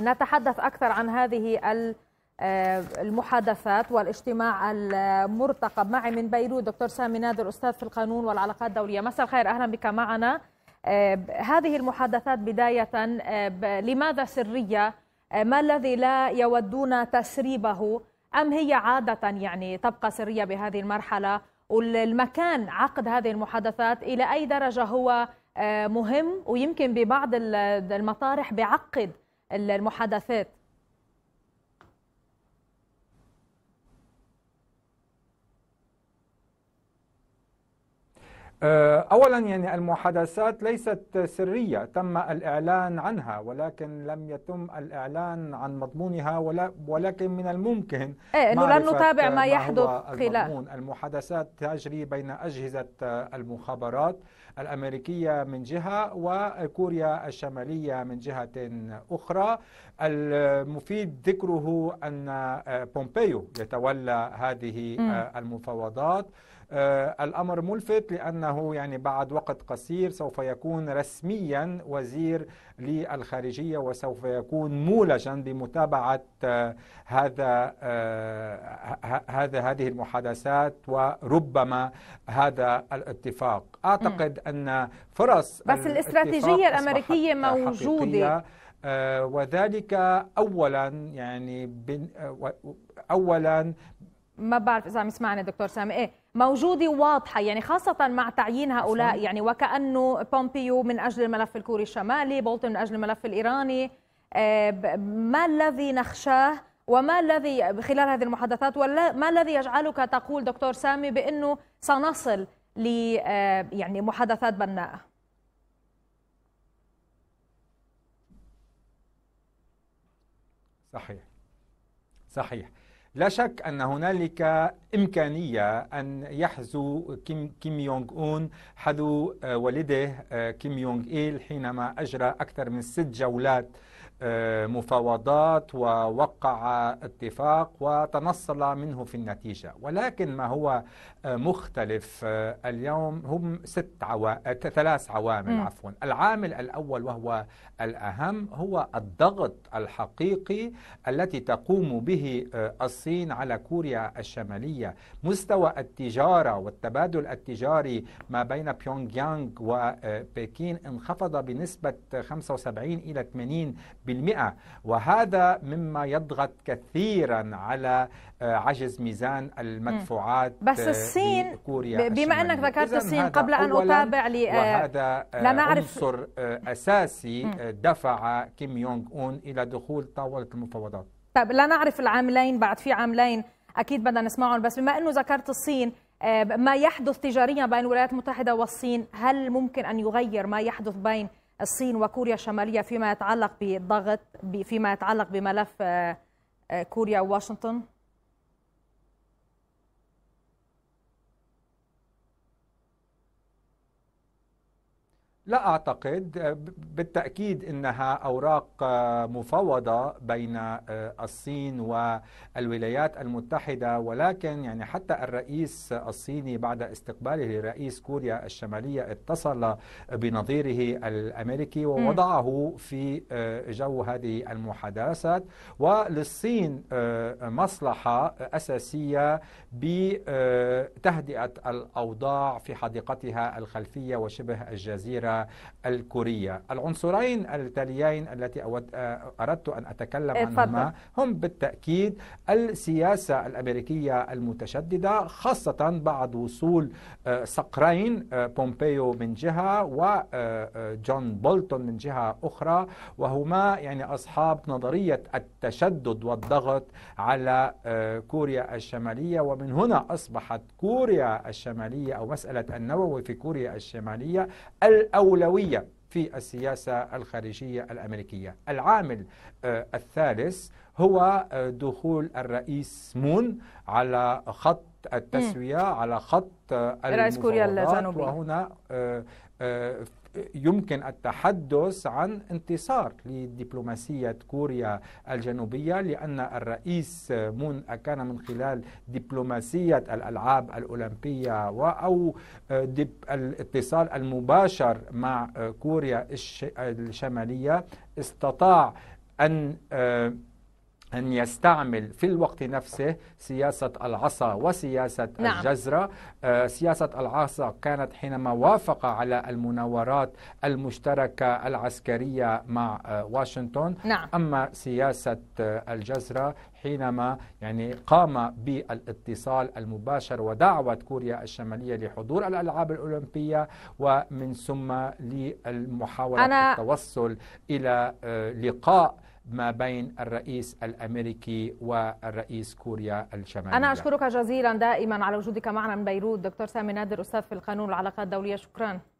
نتحدث أكثر عن هذه آه، المحادثات والاجتماع المرتقب معي من بيروت دكتور سامي نادر أستاذ في القانون والعلاقات الدولية مساء الخير أهلا بك معنا آه، هذه المحادثات بداية آه، لماذا سرية ما الذي لا يودون تسريبه أم هي عادة يعني تبقى سرية بهذه المرحلة والمكان عقد هذه المحادثات إلى أي درجة هو مهم ويمكن ببعض المطارح بعقد المحادثات آه، اولا يعني المحادثات ليست سريه تم الاعلان عنها ولكن لم يتم الاعلان عن مضمونها ولا ولكن من الممكن إيه انه لن نتابع ما يحدث خلال المحادثات تجري بين اجهزه المخابرات الامريكيه من جهه وكوريا الشماليه من جهه اخرى المفيد ذكره ان آه، بومبيو يتولى هذه آه، المفاوضات آه، الأمر ملفت لأنه يعني بعد وقت قصير سوف يكون رسميا وزير للخارجية وسوف يكون مولجا بمتابعة آه، هذا آه، هذا هذه المحادثات وربما هذا الاتفاق أعتقد أن فرص بس الاستراتيجية الأمريكية موجودة وذلك أولا يعني أولا ما بعرف اذا عم يسمعني دكتور سامي ايه موجوده واضحه يعني خاصه مع تعيين هؤلاء يعني وكانه بومبيو من اجل الملف الكوري الشمالي بولتون من اجل الملف الايراني آه، ما الذي نخشاه وما الذي خلال هذه المحادثات ولا ما الذي يجعلك تقول دكتور سامي بانه سنصل ل آه، يعني محادثات بناءه صحيح صحيح لا شك أن هنالك إمكانية أن يحذو كيم, كيم يونغ أون حذو آه، والده آه، كيم يونغ إيل حينما أجرى أكثر من ست جولات آه، مفاوضات ووقع اتفاق وتنصل منه في النتيجة ولكن ما هو آه، مختلف آه، اليوم هم ست عوا... ثلاث عوامل عفوا العامل الأول وهو الأهم هو الضغط الحقيقي التي تقوم به الصين على كوريا الشمالية مستوى التجارة والتبادل التجاري ما بين بيونغ يانغ وبكين انخفض بنسبة 75 إلى 80 بالمئة وهذا مما يضغط كثيرا على آه، عجز ميزان المدفوعات بس آه، الصين كوريا بما انك ذكرت الصين قبل ان اتابع ل آه، وهذا نعرف عنصر اساسي دفع كيم يونغ اون الى دخول طاوله المفاوضات طيب لا نعرف العاملين بعد في عاملين اكيد بدنا نسمعهم بس بما انه ذكرت الصين ما يحدث تجاريا بين الولايات المتحده والصين هل ممكن ان يغير ما يحدث بين الصين وكوريا الشمالية فيما يتعلق بضغط فيما يتعلق بملف آه، آه، كوريا وواشنطن لا اعتقد آه، بالتاكيد انها اوراق آه، مفوضه بين آه، الصين والولايات المتحده ولكن يعني حتى الرئيس الصيني بعد استقباله لرئيس كوريا الشماليه اتصل بنظيره الامريكي ووضعه في جو هذه المحادثات وللصين مصلحه اساسيه بتهدئه الاوضاع في حديقتها الخلفيه وشبه الجزيره الكورية العنصرين التاليين التي آه، أردت أن أتكلم إيه، عنهما هم بالتأكيد السياسة الأمريكية المتشددة خاصة بعد وصول آه، صقرين آه، بومبيو من جهة وجون بولتون من جهة أخرى وهما يعني أصحاب نظرية التشدد والضغط على كوريا الشمالية ومن هنا أصبحت كوريا الشمالية أو مسألة النووي في كوريا الشمالية الأول أولوية في السياسة الخارجية الأمريكية العامل آه، الثالث هو آه، دخول الرئيس مون على خط التسوية مم. على خط رئيس كوريا الجنوبية وهنا آه، آه، يمكن التحدث عن انتصار لدبلوماسية كوريا الجنوبية لأن الرئيس مون كان من خلال دبلوماسية الألعاب الأولمبية أو آه، الاتصال المباشر مع كوريا الشمالية استطاع أن أن يستعمل في الوقت نفسه سياسة العصا وسياسة نعم. الجزرة آه، سياسة العصا كانت حينما وافق على المناورات المشتركة العسكرية مع آه، واشنطن نعم. أما سياسة آه، الجزرة حينما يعني قام بالاتصال المباشر ودعوة كوريا الشمالية لحضور الألعاب الأولمبية ومن ثم للمحاولة أنا... التوصل إلى لقاء ما بين الرئيس الامريكي والرئيس كوريا الشماليه. انا اشكرك جزيلا دائما على وجودك معنا من بيروت دكتور سامي نادر استاذ في القانون والعلاقات الدوليه شكرا.